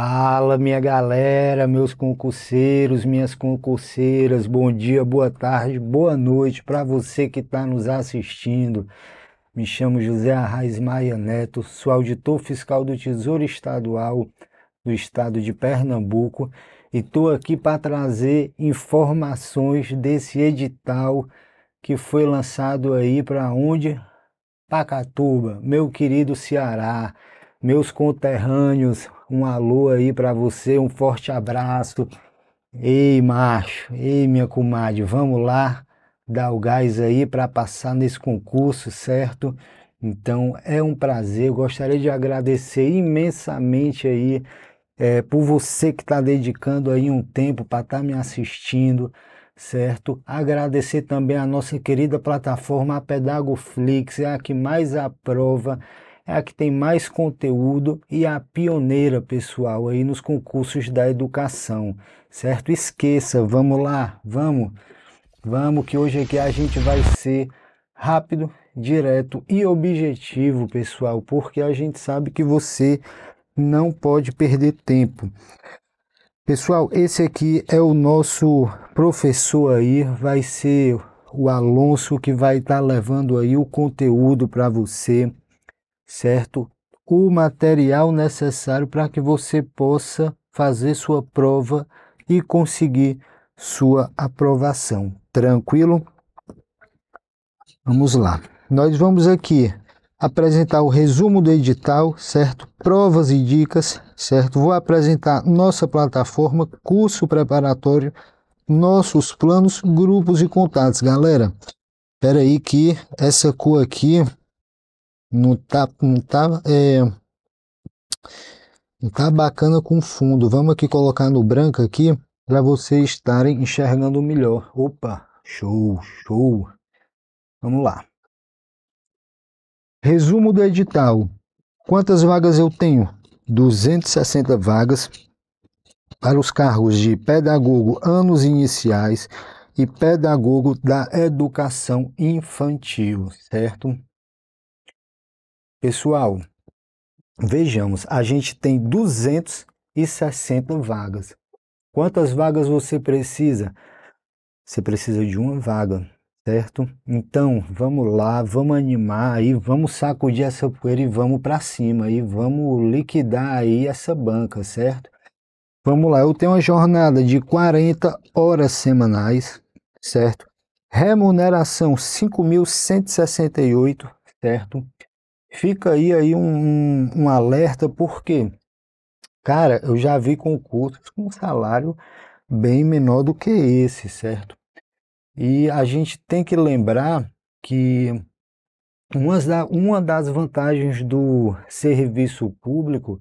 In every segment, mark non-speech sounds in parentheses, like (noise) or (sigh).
Fala, minha galera, meus concurseiros, minhas concurseiras, bom dia, boa tarde, boa noite para você que está nos assistindo. Me chamo José Arraes Maia Neto, sou auditor fiscal do Tesouro Estadual do Estado de Pernambuco e estou aqui para trazer informações desse edital que foi lançado aí para onde? Pacatuba, meu querido Ceará, meus conterrâneos, um alô aí para você, um forte abraço. Ei, macho, ei, minha comadre, vamos lá dar o gás aí para passar nesse concurso, certo? Então é um prazer, eu gostaria de agradecer imensamente aí é, por você que está dedicando aí um tempo para estar tá me assistindo, certo? Agradecer também a nossa querida plataforma a Pedagoflix, é a que mais aprova é a que tem mais conteúdo e é a pioneira, pessoal, aí nos concursos da educação, certo? Esqueça, vamos lá, vamos, vamos que hoje aqui a gente vai ser rápido, direto e objetivo, pessoal, porque a gente sabe que você não pode perder tempo. Pessoal, esse aqui é o nosso professor aí, vai ser o Alonso que vai estar tá levando aí o conteúdo para você certo? O material necessário para que você possa fazer sua prova e conseguir sua aprovação. Tranquilo? Vamos lá. Nós vamos aqui apresentar o resumo do edital, certo? Provas e dicas, certo? Vou apresentar nossa plataforma, curso preparatório, nossos planos, grupos e contatos. Galera, espera aí que essa cor aqui não tá, não tá, é, não tá bacana com fundo. Vamos aqui colocar no branco aqui para vocês estarem enxergando melhor. Opa, show, show. Vamos lá. Resumo do edital. Quantas vagas eu tenho? 260 vagas para os cargos de pedagogo anos iniciais e pedagogo da educação infantil, certo? Pessoal, vejamos, a gente tem 260 vagas. Quantas vagas você precisa? Você precisa de uma vaga, certo? Então, vamos lá, vamos animar aí, vamos sacudir essa poeira e vamos para cima aí, vamos liquidar aí essa banca, certo? Vamos lá, eu tenho uma jornada de 40 horas semanais, certo? Remuneração 5.168, certo? Fica aí, aí um, um, alerta, porque, cara, eu já vi concursos com um salário bem menor do que esse, certo? E a gente tem que lembrar que uma das vantagens do serviço público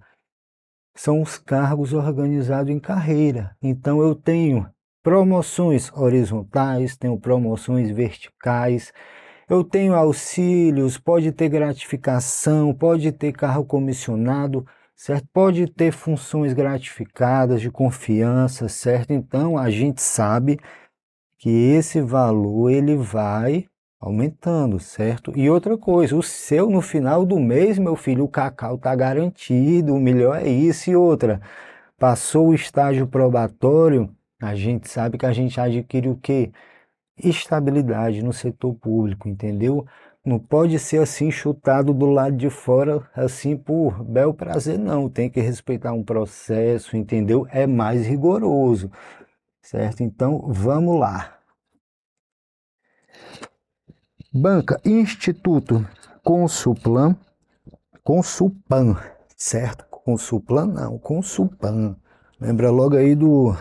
são os cargos organizados em carreira. Então eu tenho promoções horizontais, tenho promoções verticais, eu tenho auxílios, pode ter gratificação, pode ter carro comissionado, certo? Pode ter funções gratificadas de confiança, certo? Então a gente sabe que esse valor ele vai aumentando, certo? E outra coisa, o seu no final do mês, meu filho, o cacau tá garantido, o melhor é isso e outra. Passou o estágio probatório, a gente sabe que a gente adquire o quê? estabilidade no setor público, entendeu? Não pode ser assim chutado do lado de fora, assim por bel prazer, não. Tem que respeitar um processo, entendeu? É mais rigoroso, certo? Então, vamos lá. Banca, Instituto Consulplan, Consulpan, certo? Consulplan não, Consulpan. Lembra logo aí do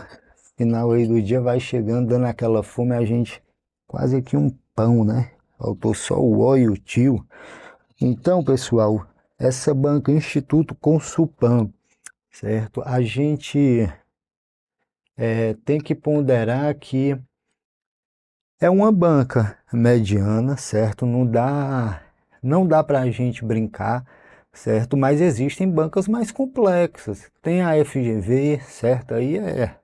final aí do dia, vai chegando, dando aquela fome, a gente quase que um pão, né? Faltou só o ó e o tio. Então, pessoal, essa banca Instituto Consupam, certo? A gente é, tem que ponderar que é uma banca mediana, certo? Não dá, não dá para a gente brincar, certo? Mas existem bancas mais complexas. Tem a FGV, certo? Aí é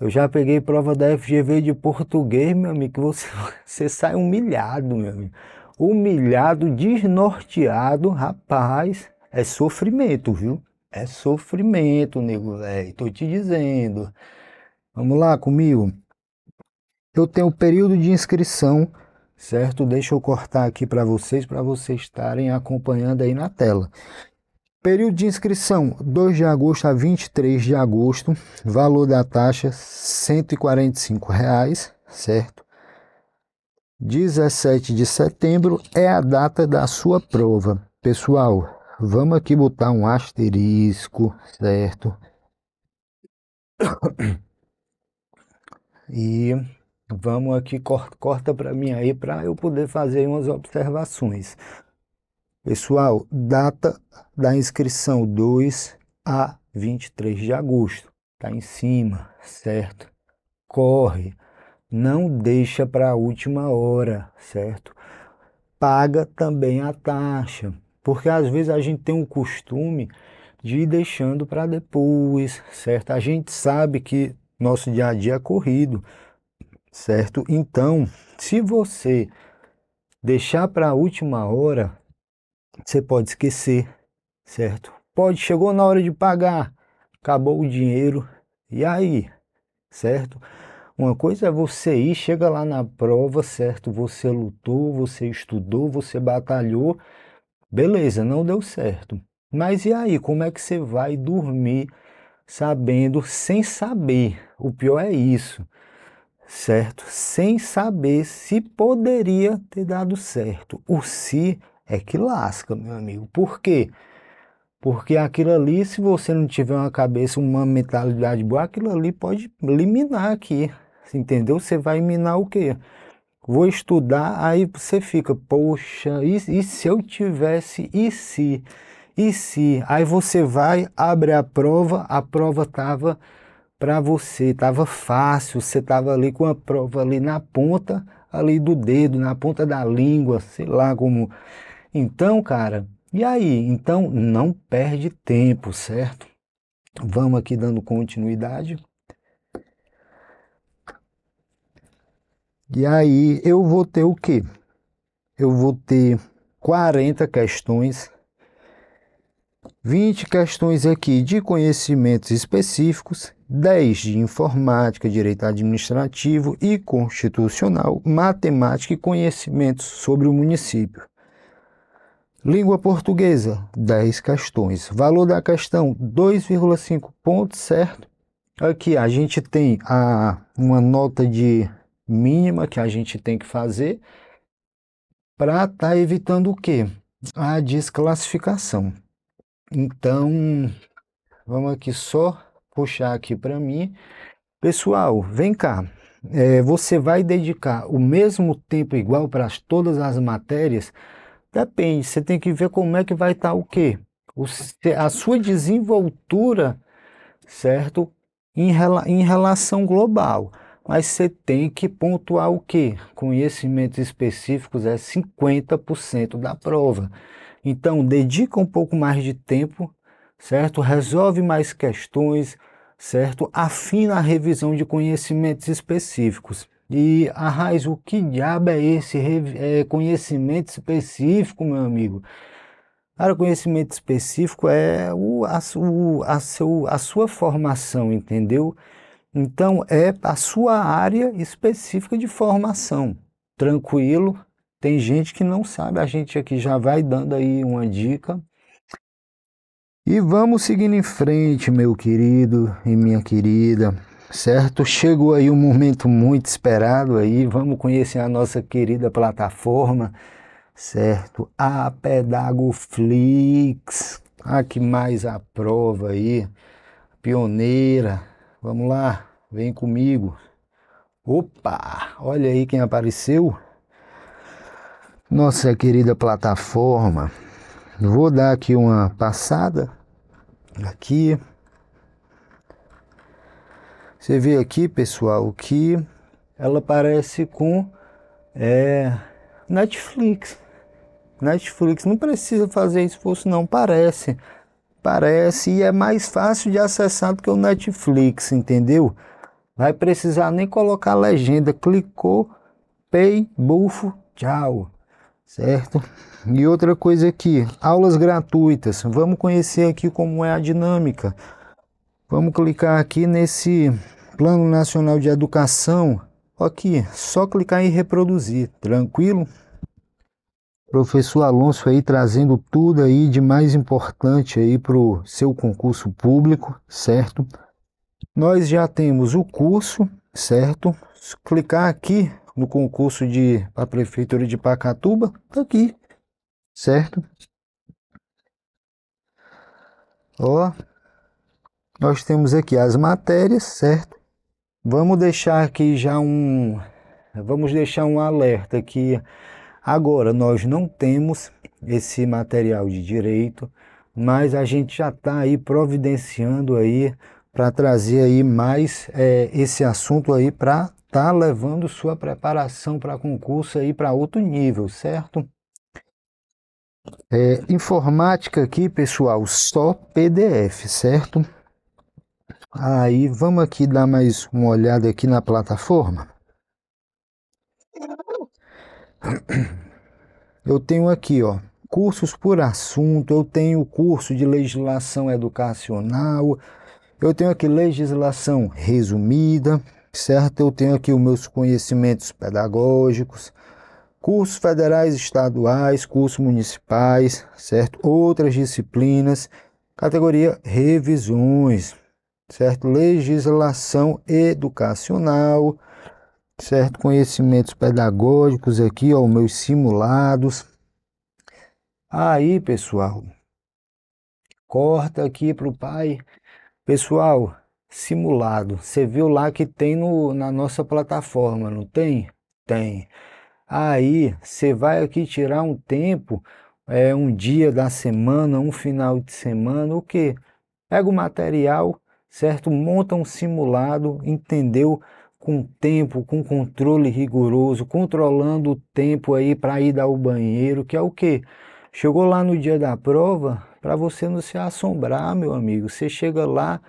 eu já peguei prova da FGV de português, meu amigo, que você, (laughs) você sai humilhado, meu amigo. Humilhado, desnorteado, rapaz, é sofrimento, viu? É sofrimento, nego, velho, é, tô te dizendo. Vamos lá comigo. Eu tenho o período de inscrição, certo? Deixa eu cortar aqui para vocês, para vocês estarem acompanhando aí na tela. Período de inscrição: 2 de agosto a 23 de agosto. Valor da taxa: R$ 145,00, certo? 17 de setembro é a data da sua prova. Pessoal, vamos aqui botar um asterisco, certo? E vamos aqui corta, corta para mim aí para eu poder fazer umas observações. Pessoal, data da inscrição 2 a 23 de agosto. Tá em cima, certo? Corre, não deixa para a última hora, certo? Paga também a taxa, porque às vezes a gente tem um costume de ir deixando para depois, certo? A gente sabe que nosso dia a dia é corrido, certo? Então, se você deixar para a última hora, você pode esquecer, certo? Pode, chegou na hora de pagar, acabou o dinheiro, e aí, certo? Uma coisa é você ir, chega lá na prova, certo? Você lutou, você estudou, você batalhou, beleza, não deu certo. Mas e aí, como é que você vai dormir sabendo, sem saber? O pior é isso, certo? Sem saber se poderia ter dado certo. O se é que lasca, meu amigo. Por quê? Porque aquilo ali, se você não tiver uma cabeça, uma mentalidade boa, aquilo ali pode eliminar aqui. Entendeu? Você vai minar o quê? Vou estudar, aí você fica, poxa, e, e se eu tivesse, e se? E se? Aí você vai, abre a prova, a prova tava para você, tava fácil, você tava ali com a prova ali na ponta, ali do dedo, na ponta da língua, sei lá como então, cara, e aí? Então, não perde tempo, certo? Vamos aqui dando continuidade. E aí, eu vou ter o quê? Eu vou ter 40 questões, 20 questões aqui de conhecimentos específicos 10 de informática, direito administrativo e constitucional, matemática e conhecimentos sobre o município. Língua portuguesa, 10 questões. Valor da questão, 2,5 pontos, certo? Aqui a gente tem a, uma nota de mínima que a gente tem que fazer para estar tá evitando o quê? A desclassificação. Então, vamos aqui só puxar aqui para mim. Pessoal, vem cá. É, você vai dedicar o mesmo tempo igual para todas as matérias? Depende, você tem que ver como é que vai estar tá o quê? O, a sua desenvoltura, certo? Em, rela, em relação global. Mas você tem que pontuar o quê? Conhecimentos específicos é 50% da prova. Então, dedica um pouco mais de tempo, certo? Resolve mais questões, certo? Afina a revisão de conhecimentos específicos. E, arraiz, o que diabo é esse é, conhecimento específico, meu amigo? Cara, conhecimento específico é o, a, o, a, seu, a sua formação, entendeu? Então, é a sua área específica de formação. Tranquilo, tem gente que não sabe, a gente aqui já vai dando aí uma dica. E vamos seguindo em frente, meu querido e minha querida certo? Chegou aí um momento muito esperado aí, vamos conhecer a nossa querida plataforma, certo? A Pedagoflix, a ah, que mais aprova aí, pioneira, vamos lá, vem comigo. Opa, olha aí quem apareceu. Nossa querida plataforma, vou dar aqui uma passada, aqui, você vê aqui, pessoal, que ela parece com é, Netflix. Netflix não precisa fazer esforço, não. Parece. Parece e é mais fácil de acessar do que o Netflix, entendeu? Vai precisar nem colocar legenda. Clicou, pay, bufo, tchau. Certo? E outra coisa aqui, aulas gratuitas. Vamos conhecer aqui como é a dinâmica. Vamos clicar aqui nesse Plano Nacional de Educação. Aqui, só clicar em reproduzir, tranquilo? Professor Alonso aí trazendo tudo aí de mais importante aí para o seu concurso público, certo? Nós já temos o curso, certo? Se clicar aqui no concurso de a prefeitura de Pacatuba, aqui, certo? Ó, nós temos aqui as matérias, certo? Vamos deixar aqui já um vamos deixar um alerta que agora nós não temos esse material de direito, mas a gente já está aí providenciando aí para trazer aí mais é, esse assunto aí para tá levando sua preparação para concurso aí para outro nível, certo? É, informática aqui, pessoal, só PDF, certo? Aí vamos aqui dar mais uma olhada aqui na plataforma. Eu tenho aqui, ó, cursos por assunto, eu tenho curso de legislação educacional, eu tenho aqui legislação resumida, certo? Eu tenho aqui os meus conhecimentos pedagógicos, cursos federais, estaduais, cursos municipais, certo? Outras disciplinas, categoria revisões, certo? Legislação educacional, certo? Conhecimentos pedagógicos aqui, ó, meus simulados. Aí, pessoal, corta aqui para o pai. Pessoal, simulado. Você viu lá que tem no, na nossa plataforma, não tem? Tem. Aí, você vai aqui tirar um tempo, é, um dia da semana, um final de semana, o quê? Pega o material, certo? Monta um simulado, entendeu? Com tempo, com controle rigoroso, controlando o tempo aí para ir dar ao banheiro, que é o que? Chegou lá no dia da prova, para você não se assombrar, meu amigo. Você chega lá,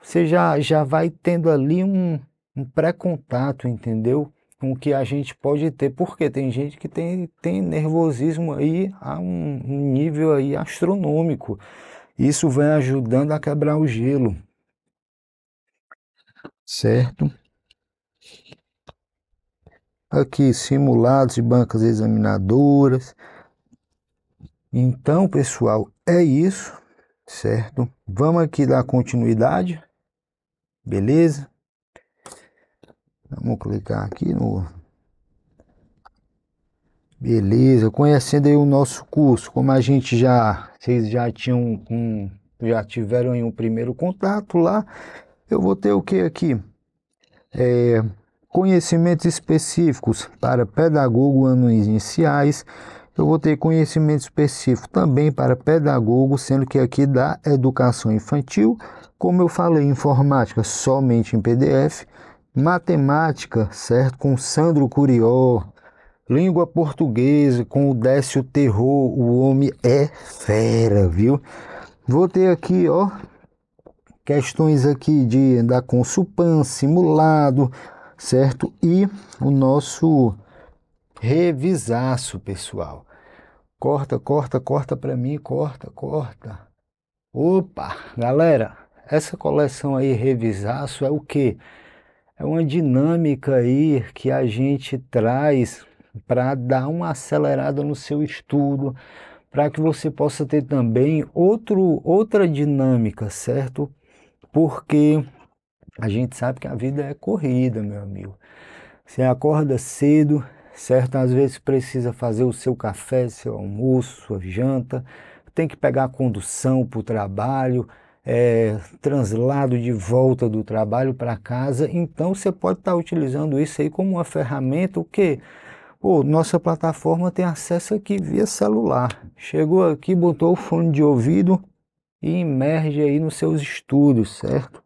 você já, já vai tendo ali um, um pré-contato, entendeu? Com o que a gente pode ter, porque tem gente que tem, tem nervosismo aí a um, um nível aí astronômico. Isso vem ajudando a quebrar o gelo certo? Aqui, simulados de bancas examinadoras. Então, pessoal, é isso, certo? Vamos aqui dar continuidade, beleza? Vamos clicar aqui no... Beleza, conhecendo aí o nosso curso, como a gente já, vocês já tinham um, já tiveram aí um primeiro contato lá, eu vou ter o que aqui? É, conhecimentos específicos para pedagogo anos iniciais. Eu vou ter conhecimento específico também para pedagogo, sendo que aqui da educação infantil, como eu falei, informática somente em PDF, matemática, certo, com Sandro Curió, língua portuguesa com o Décio Terror, o homem é fera, viu? Vou ter aqui, ó, questões aqui de da supan simulado, certo? E o nosso revisaço, pessoal. Corta, corta, corta para mim, corta, corta. Opa, galera, essa coleção aí revisaço é o quê? É uma dinâmica aí que a gente traz para dar uma acelerada no seu estudo, para que você possa ter também outro, outra dinâmica, certo? porque a gente sabe que a vida é corrida, meu amigo. Você acorda cedo, certo? Às vezes precisa fazer o seu café, seu almoço, sua janta, tem que pegar a condução para o trabalho, é, translado de volta do trabalho para casa. Então você pode estar tá utilizando isso aí como uma ferramenta, o quê? Pô, nossa plataforma tem acesso aqui via celular. Chegou aqui, botou o fone de ouvido, e emerge aí nos seus estudos, certo?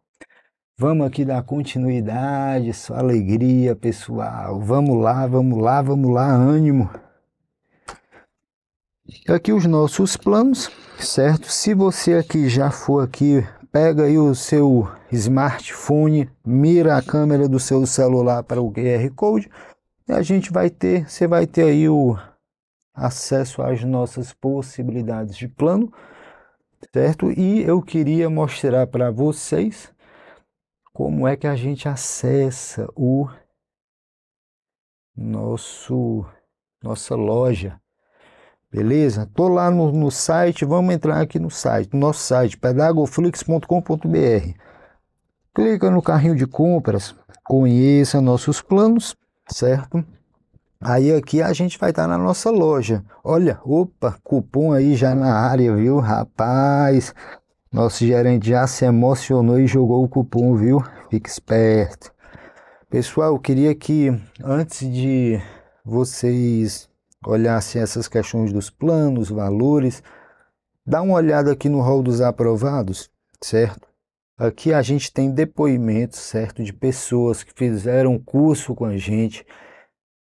Vamos aqui dar continuidade, sua alegria pessoal. Vamos lá, vamos lá, vamos lá, ânimo. Aqui os nossos planos, certo? Se você aqui já for aqui, pega aí o seu smartphone, mira a câmera do seu celular para o QR Code, e a gente vai ter, você vai ter aí o acesso às nossas possibilidades de plano certo? E eu queria mostrar para vocês como é que a gente acessa o nosso nossa loja. Beleza? Tô lá no, no site, vamos entrar aqui no site, nosso site pedagoflix.com.br. Clica no carrinho de compras, conheça nossos planos, certo? Aí aqui a gente vai estar tá na nossa loja. Olha, opa, cupom aí já na área, viu, rapaz? Nosso gerente já se emocionou e jogou o cupom, viu? Fique esperto. Pessoal, eu queria que antes de vocês olhassem essas questões dos planos, valores, dá uma olhada aqui no rol dos aprovados, certo? Aqui a gente tem depoimentos, certo, de pessoas que fizeram curso com a gente,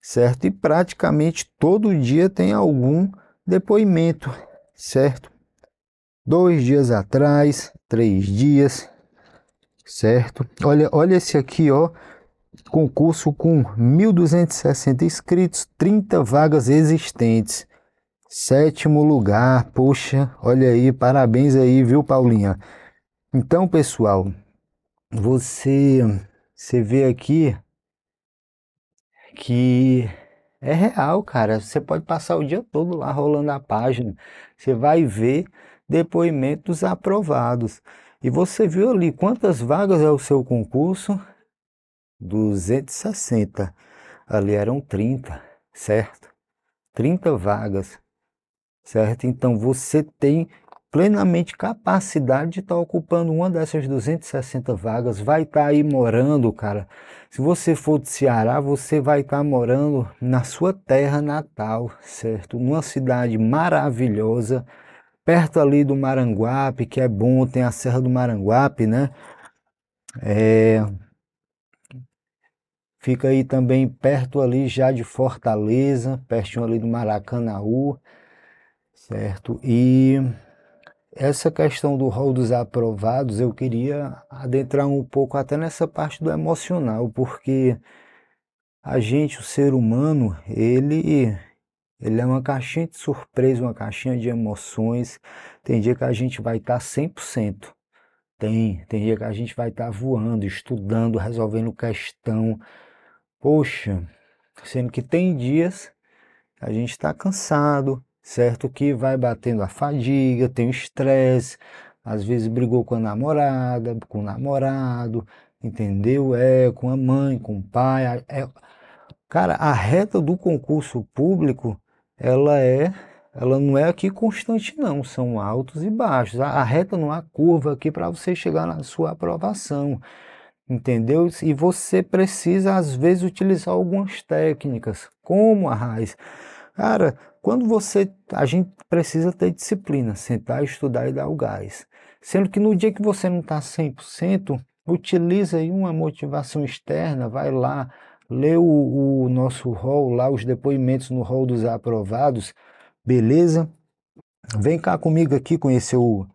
certo? E praticamente todo dia tem algum depoimento, certo? Dois dias atrás, três dias, certo? Olha, olha esse aqui, ó, concurso com 1.260 inscritos, 30 vagas existentes. Sétimo lugar, poxa, olha aí, parabéns aí, viu, Paulinha? Então, pessoal, você, você vê aqui que é real, cara. Você pode passar o dia todo lá rolando a página, você vai ver depoimentos aprovados. E você viu ali quantas vagas é o seu concurso? 260. Ali eram 30, certo? 30 vagas, certo? Então você tem plenamente capacidade de estar tá ocupando uma dessas 260 vagas, vai estar tá aí morando, cara. Se você for do Ceará, você vai estar tá morando na sua terra natal, certo? Numa cidade maravilhosa, perto ali do Maranguape, que é bom, tem a Serra do Maranguape, né? É... Fica aí também perto ali já de Fortaleza, pertinho ali do Maracanaú, certo? E essa questão do rol dos aprovados, eu queria adentrar um pouco até nessa parte do emocional, porque a gente, o ser humano, ele, ele é uma caixinha de surpresa, uma caixinha de emoções. Tem dia que a gente vai estar tá 100%. Tem, tem dia que a gente vai estar tá voando, estudando, resolvendo questão. Poxa, sendo que tem dias que a gente está cansado, certo? Que vai batendo a fadiga, tem o estresse, às vezes brigou com a namorada, com o namorado, entendeu? É, com a mãe, com o pai. É... Cara, a reta do concurso público, ela é ela não é aqui constante não, são altos e baixos. A, a reta não há curva aqui para você chegar na sua aprovação, entendeu? E você precisa às vezes utilizar algumas técnicas, como a raiz. Cara, quando você, a gente precisa ter disciplina, sentar, estudar e dar o gás. Sendo que no dia que você não está 100%, utiliza aí uma motivação externa, vai lá, lê o, o nosso rol lá, os depoimentos no rol dos aprovados, beleza? Vem cá comigo aqui conhecer o,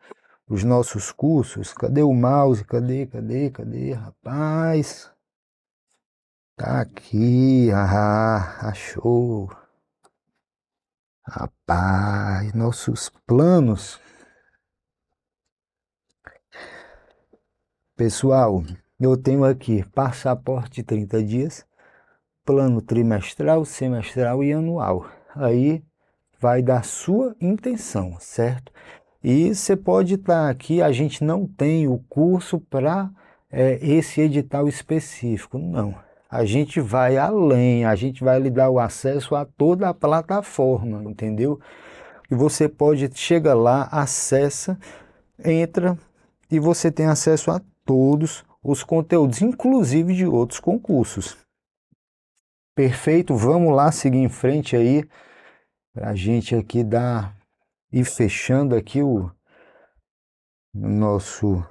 os nossos cursos. Cadê o mouse? Cadê, cadê, cadê, rapaz? Tá aqui, ah, achou. Rapaz, nossos planos. Pessoal, eu tenho aqui passaporte de 30 dias, plano trimestral, semestral e anual. Aí vai da sua intenção, certo? E você pode estar tá aqui, a gente não tem o curso para é, eh, esse edital específico, não a gente vai além, a gente vai lhe dar o acesso a toda a plataforma, entendeu? E você pode, chega lá, acessa, entra e você tem acesso a todos os conteúdos, inclusive de outros concursos. Perfeito, vamos lá seguir em frente aí, para a gente aqui dar e fechando aqui o nosso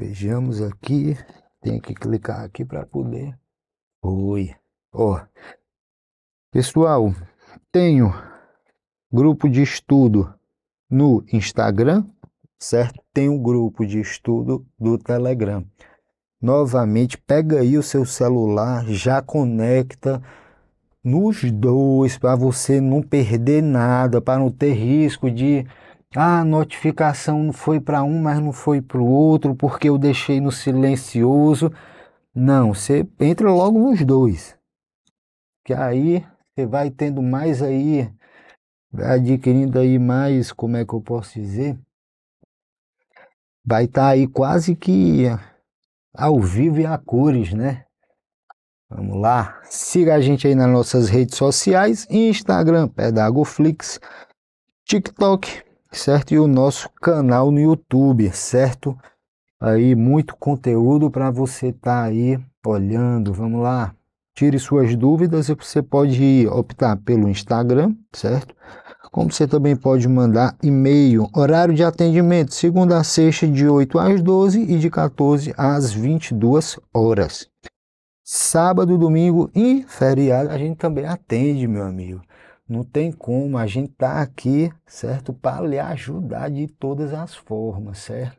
Vejamos aqui. Tem que clicar aqui para poder. Oi. Ó. Pessoal, tenho grupo de estudo no Instagram, certo? Tem um grupo de estudo do Telegram. Novamente, pega aí o seu celular, já conecta nos dois para você não perder nada, para não ter risco de ah, notificação não foi para um, mas não foi para o outro, porque eu deixei no silencioso. Não, você entra logo nos dois. Que aí você vai tendo mais aí, adquirindo aí mais, como é que eu posso dizer? Vai estar tá aí quase que ao vivo e a cores, né? Vamos lá, siga a gente aí nas nossas redes sociais, Instagram, Pedagoflix, TikTok, certo? E o nosso canal no YouTube, certo? Aí muito conteúdo para você estar tá aí olhando. Vamos lá. Tire suas dúvidas e você pode optar pelo Instagram, certo? Como você também pode mandar e-mail. Horário de atendimento, segunda a sexta, de 8 às 12 e de 14 às 22 horas. Sábado, domingo e feriado a gente também atende, meu amigo. Não tem como, a gente tá aqui, certo? Para lhe ajudar de todas as formas, certo?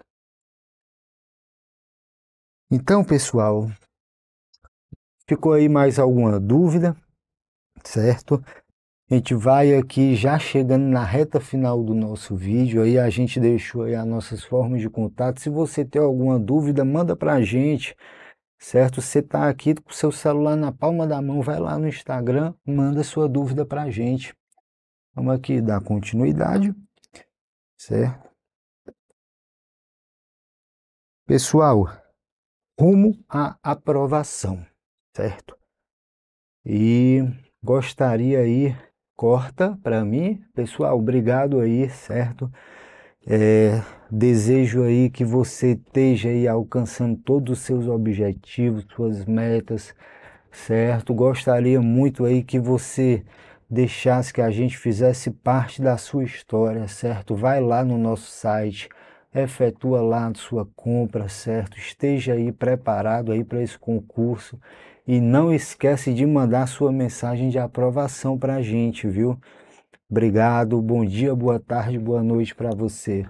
Então, pessoal, ficou aí mais alguma dúvida, certo? A gente vai aqui já chegando na reta final do nosso vídeo, aí a gente deixou aí as nossas formas de contato. Se você tem alguma dúvida, manda para a gente certo? Você está aqui com o seu celular na palma da mão, vai lá no Instagram, manda sua dúvida para a gente. Vamos aqui dar continuidade, certo? Pessoal, rumo à aprovação, certo? E gostaria aí, corta para mim, pessoal, obrigado aí, certo? É, desejo aí que você esteja aí alcançando todos os seus objetivos, suas metas, certo? Gostaria muito aí que você deixasse que a gente fizesse parte da sua história, certo? Vai lá no nosso site, efetua lá a sua compra, certo? Esteja aí preparado aí para esse concurso e não esquece de mandar sua mensagem de aprovação para a gente, viu? Obrigado, bom dia, boa tarde, boa noite para você.